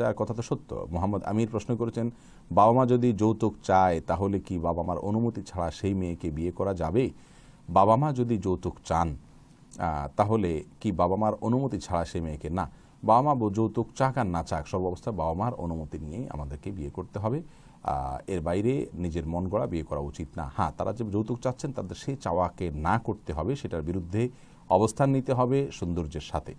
যা কথা তো সত্য মোহাম্মদ আমির প্রশ্ন করেছেন বাবা মা যদি যৌতুক চায় তাহলে কি বাবা মার অনুমতি ছাড়া সেই মেয়েকে বিয়ে করা যাবে বাবা মা যদি যৌতুক চান তাহলে কি বাবা মার অনুমতি ছাড়া সেই মেয়েকে না বাবা মা যৌতুক চাক আর না চাক সর্বাবস্থা বাবা মার অনুমতি নিয়ে আমাদেরকে বিয়ে করতে হবে এর বাইরে নিজের মন গড়া বিয়ে করা উচিত না হ্যাঁ তারা যে যৌতুক চাচ্ছেন তাদের সেই চাওয়াকে না করতে হবে সেটার বিরুদ্ধে অবস্থান নিতে হবে সৌন্দর্যের সাথে